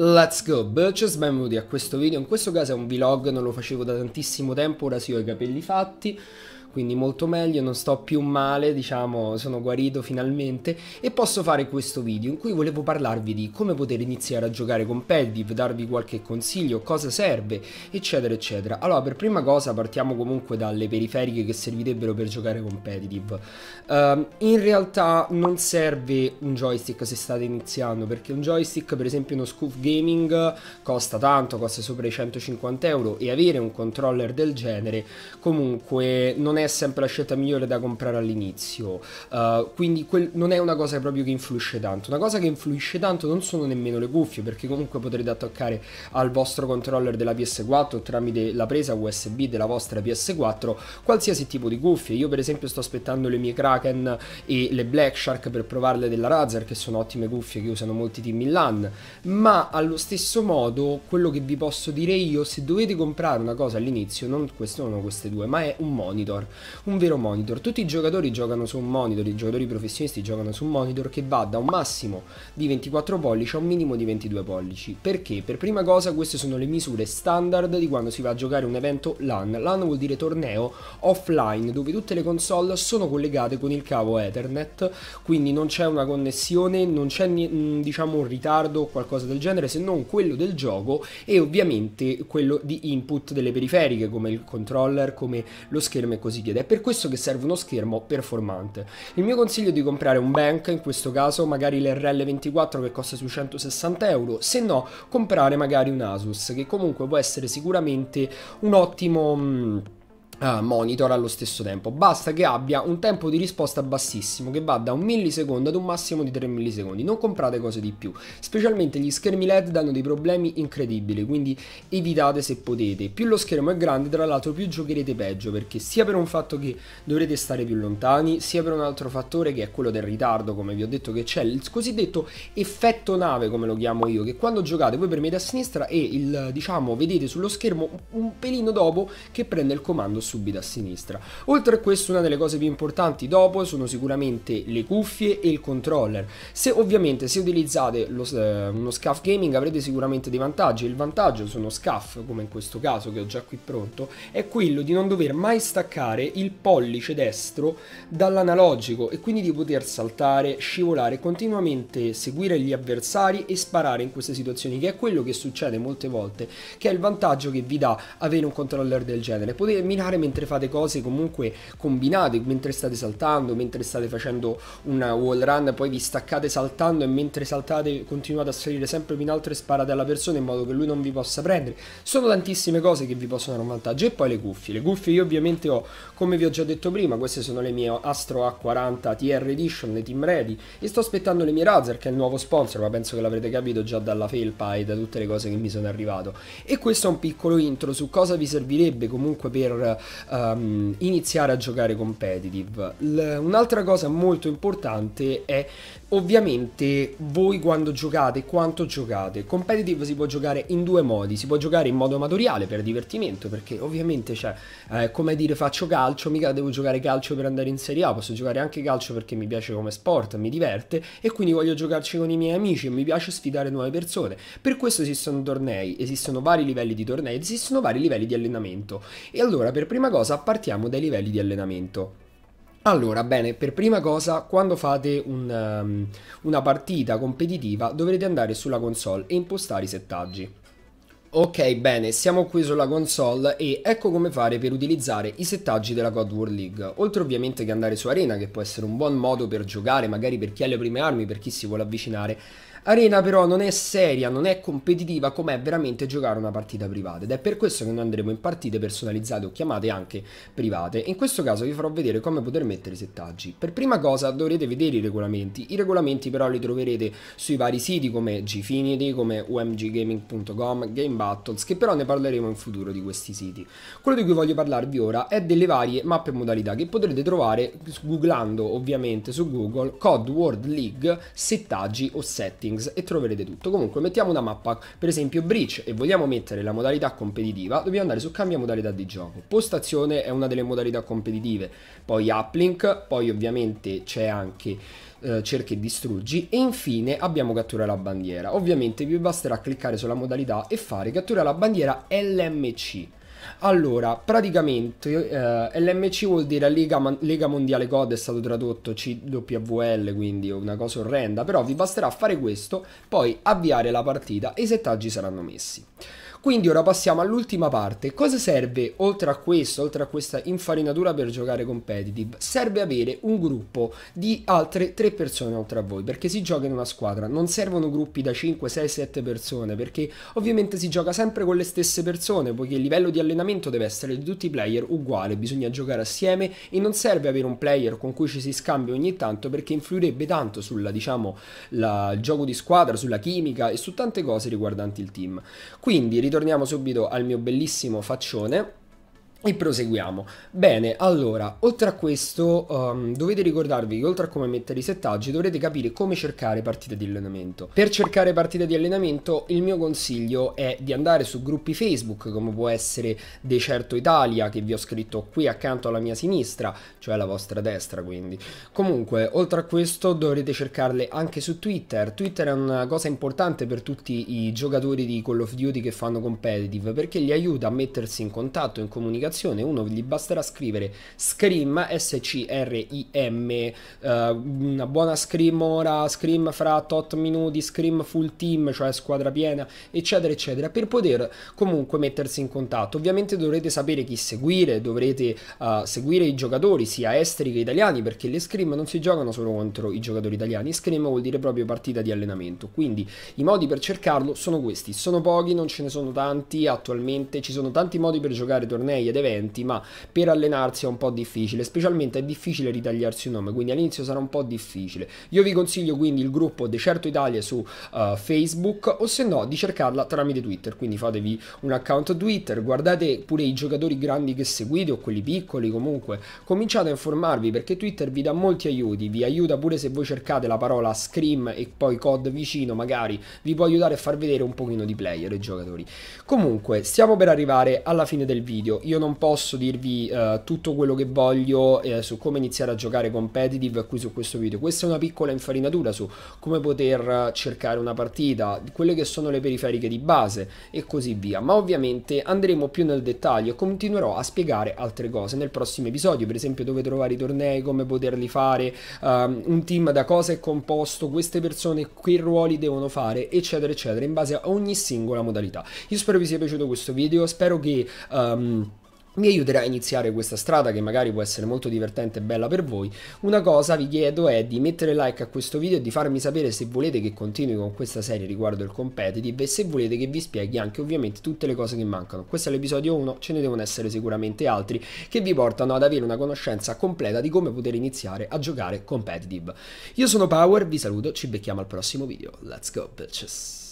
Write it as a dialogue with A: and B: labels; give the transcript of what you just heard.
A: Let's go Birches, benvenuti a questo video, in questo caso è un vlog, non lo facevo da tantissimo tempo, ora sì ho i capelli fatti quindi molto meglio, non sto più male, diciamo, sono guarito finalmente e posso fare questo video in cui volevo parlarvi di come poter iniziare a giocare con Peddiv, darvi qualche consiglio, cosa serve, eccetera eccetera. Allora, per prima cosa partiamo comunque dalle periferiche che servirebbero per giocare competitive. Ehm, uh, in realtà non serve un joystick se state iniziando, perché un joystick, per esempio uno Scoof Gaming, costa tanto, costa sopra i 150 euro e avere un controller del genere comunque non è è sempre la scelta migliore da comprare all'inizio, uh, quindi quel, non è una cosa proprio che influisce tanto. Una cosa che influisce tanto non sono nemmeno le cuffie, perché comunque potrete attaccare al vostro controller della PS4 tramite la presa USB della vostra PS4 qualsiasi tipo di cuffie. Io per esempio sto aspettando le mie Kraken e le Black Shark per provarle della Razer, che sono ottime cuffie che usano molti team Milan, ma allo stesso modo quello che vi posso dire io, se dovete comprare una cosa all'inizio, non sono queste due, ma è un monitor un vero monitor. Tutti i giocatori giocano su un monitor, i giocatori professionisti giocano su un monitor che va da un massimo di 24 pollici a un minimo di 22 pollici. Perché? Per prima cosa queste sono le misure standard di quando si va a giocare un evento LAN. LAN vuol dire torneo offline, dove tutte le console sono collegate con il cavo Ethernet, quindi non c'è una connessione, non c'è mm, diciamo un ritardo o qualcosa del genere, se non quello del gioco e ovviamente quello di input delle periferiche come il controller, come lo schermo e così consigli ed è per questo che serve uno schermo performante. Il mio consiglio è di comprare un bank, in questo caso magari l'RL24 che costa sui 160 euro, se no comprare magari un Asus che comunque può essere sicuramente un ottimo... Mm, eh, monitor allo stesso tempo. Basta che abbia un tempo di risposta bassissimo, che va da un millisecondo ad un massimo di 3 millisecondi. Non comprate cose di più. Specialmente gli schermi LED danno dei problemi incredibili, quindi evitate se potete. Più lo schermo è grande, tra l'altro, più giocherete peggio, perché sia per un fatto che dovrete stare più lontani, sia per un altro fattore che è quello del ritardo, come vi ho detto che c'è, il cosiddetto effetto nave, come lo chiamo io, che quando giocate voi premete a sinistra e il, diciamo, vedete sullo schermo un pelino dopo che prende il comando subito a sinistra. Oltre a questo una delle cose più importanti dopo sono sicuramente le cuffie e il controller. Se ovviamente se utilizzate lo, eh, uno SCAF Gaming avrete sicuramente dei vantaggi. Il vantaggio su uno SCAF come in questo caso che ho già qui pronto è quello di non dover mai staccare il pollice destro dall'analogico e quindi di poter saltare, scivolare, continuamente seguire gli avversari e sparare in queste situazioni che è quello che succede molte volte che è il vantaggio che vi dà avere un controller del genere. Poter mirare mentre fate cose comunque combinate, mentre state saltando, mentre state facendo una wall run, poi vi staccate saltando e mentre saltate continuate a salire sempre più in alto e sparate alla persona in modo che lui non vi possa prendere. Sono tantissime cose che vi possono dare un vantaggio e poi le cuffie. Le cuffie io ovviamente ho, come vi ho già detto prima, queste sono le mie Astro A40 TR Edition, le Team Ready e sto aspettando le mie Razer che è il nuovo sponsor, ma penso che l'avrete capito già dalla felpa e da tutte le cose che mi sono arrivato. E questo è un piccolo intro su cosa vi servirebbe comunque per um, iniziare a giocare competitive. L- un'altra cosa molto importante è Ovviamente voi quando giocate, quanto giocate? Competitive si può giocare in due modi, si può giocare in modo amatoriale per divertimento, perché ovviamente cioè, eh, come dire faccio calcio, mica devo giocare calcio per andare in Serie A, posso giocare anche calcio perché mi piace come sport, mi diverte e quindi voglio giocarci con i miei amici e mi piace sfidare nuove persone. Per questo esistono tornei, esistono vari livelli di tornei, esistono vari livelli di allenamento. E allora per prima cosa partiamo dai livelli di allenamento. Allora, bene, per prima cosa, quando fate un, um, una partita competitiva dovrete andare sulla console e impostare i settaggi. Ok, bene, siamo qui sulla console e ecco come fare per utilizzare i settaggi della Cod World League. Oltre ovviamente che andare su Arena, che può essere un buon modo per giocare, magari per chi ha le prime armi, per chi si vuole avvicinare Arena però non è seria, non è competitiva come è veramente giocare una partita privata ed è per questo che noi andremo in partite personalizzate o chiamate anche private. In questo caso vi farò vedere come poter mettere i settaggi. Per prima cosa dovrete vedere i regolamenti, i regolamenti però li troverete sui vari siti come Gfinity, come umggaming.com, Game Battles, che però ne parleremo in futuro di questi siti. Quello di cui voglio parlarvi ora è delle varie mappe e modalità che potrete trovare googlando ovviamente su Google Code World League settaggi o settings settings e troverete tutto. Comunque mettiamo una mappa, per esempio Breach, e vogliamo mettere la modalità competitiva, dobbiamo andare su cambia modalità di gioco. Postazione è una delle modalità competitive, poi uplink, poi ovviamente c'è anche eh, cerchi e distruggi e infine abbiamo cattura la bandiera. Ovviamente vi basterà cliccare sulla modalità e fare cattura la bandiera LMC. Allora, praticamente eh, LMC vuol dire Lega, Lega Mondiale God, è stato tradotto CWL, quindi una cosa orrenda, però vi basterà fare questo, poi avviare la partita e i settaggi saranno messi. Quindi ora passiamo all'ultima parte. Cosa serve oltre a questo, oltre a questa infarinatura per giocare competitive? Serve avere un gruppo di altre tre persone oltre a voi, perché si gioca in una squadra. Non servono gruppi da 5, 6, 7 persone, perché ovviamente si gioca sempre con le stesse persone, poiché il livello di allenamento deve essere di tutti i player uguale, bisogna giocare assieme e non serve avere un player con cui ci si scambia ogni tanto perché influirebbe tanto sulla, diciamo, la, il gioco di squadra, sulla chimica e su tante cose riguardanti il team. Quindi ritorniamo subito al mio bellissimo faccione e proseguiamo. Bene, allora, oltre a questo um, dovete ricordarvi che oltre a come mettere i settaggi dovrete capire come cercare partite di allenamento. Per cercare partite di allenamento il mio consiglio è di andare su gruppi Facebook come può essere De Certo Italia che vi ho scritto qui accanto alla mia sinistra, cioè alla vostra destra quindi. Comunque, oltre a questo dovrete cercarle anche su Twitter. Twitter è una cosa importante per tutti i giocatori di Call of Duty che fanno competitive perché li aiuta a mettersi in contatto, in comunicazione applicazione, uno gli basterà scrivere Scrim, S-C-R-I-M, uh, eh, una buona Scrim ora, Scrim fra tot minuti, Scrim full team, cioè squadra piena, eccetera, eccetera, per poter comunque mettersi in contatto. Ovviamente dovrete sapere chi seguire, dovrete uh, seguire i giocatori, sia esteri che italiani, perché le Scrim non si giocano solo contro i giocatori italiani, Scrim vuol dire proprio partita di allenamento, quindi i modi per cercarlo sono questi, sono pochi, non ce ne sono tanti, attualmente ci sono tanti modi per giocare tornei ed eventi, ma per allenarsi è un po' difficile, specialmente è difficile ritagliarsi un nome, quindi all'inizio sarà un po' difficile. Io vi consiglio quindi il gruppo De Certo Italia su uh, Facebook o se no di cercarla tramite Twitter, quindi fatevi un account Twitter, guardate pure i giocatori grandi che seguite o quelli piccoli comunque, cominciate a informarvi perché Twitter vi dà molti aiuti, vi aiuta pure se voi cercate la parola Scream e poi COD vicino magari, vi può aiutare a far vedere un pochino di player e giocatori. Comunque, stiamo per arrivare alla fine del video, io non non posso dirvi uh, tutto quello che voglio eh, su come iniziare a giocare competitive qui su questo video. Questa è una piccola infarinatura su come poter cercare una partita, quelle che sono le periferiche di base e così via. Ma ovviamente andremo più nel dettaglio e continuerò a spiegare altre cose nel prossimo episodio, per esempio dove trovare i tornei, come poterli fare, um, un team da cosa è composto, queste persone, che ruoli devono fare, eccetera, eccetera, in base a ogni singola modalità. Io spero vi sia piaciuto questo video, spero che... Um mi aiuterà a iniziare questa strada che magari può essere molto divertente e bella per voi. Una cosa vi chiedo è di mettere like a questo video e di farmi sapere se volete che continui con questa serie riguardo il competitive e se volete che vi spieghi anche ovviamente tutte le cose che mancano. Questo è l'episodio 1, ce ne devono essere sicuramente altri che vi portano ad avere una conoscenza completa di come poter iniziare a giocare competitive. Io sono Power, vi saluto, ci becchiamo al prossimo video. Let's go bitches!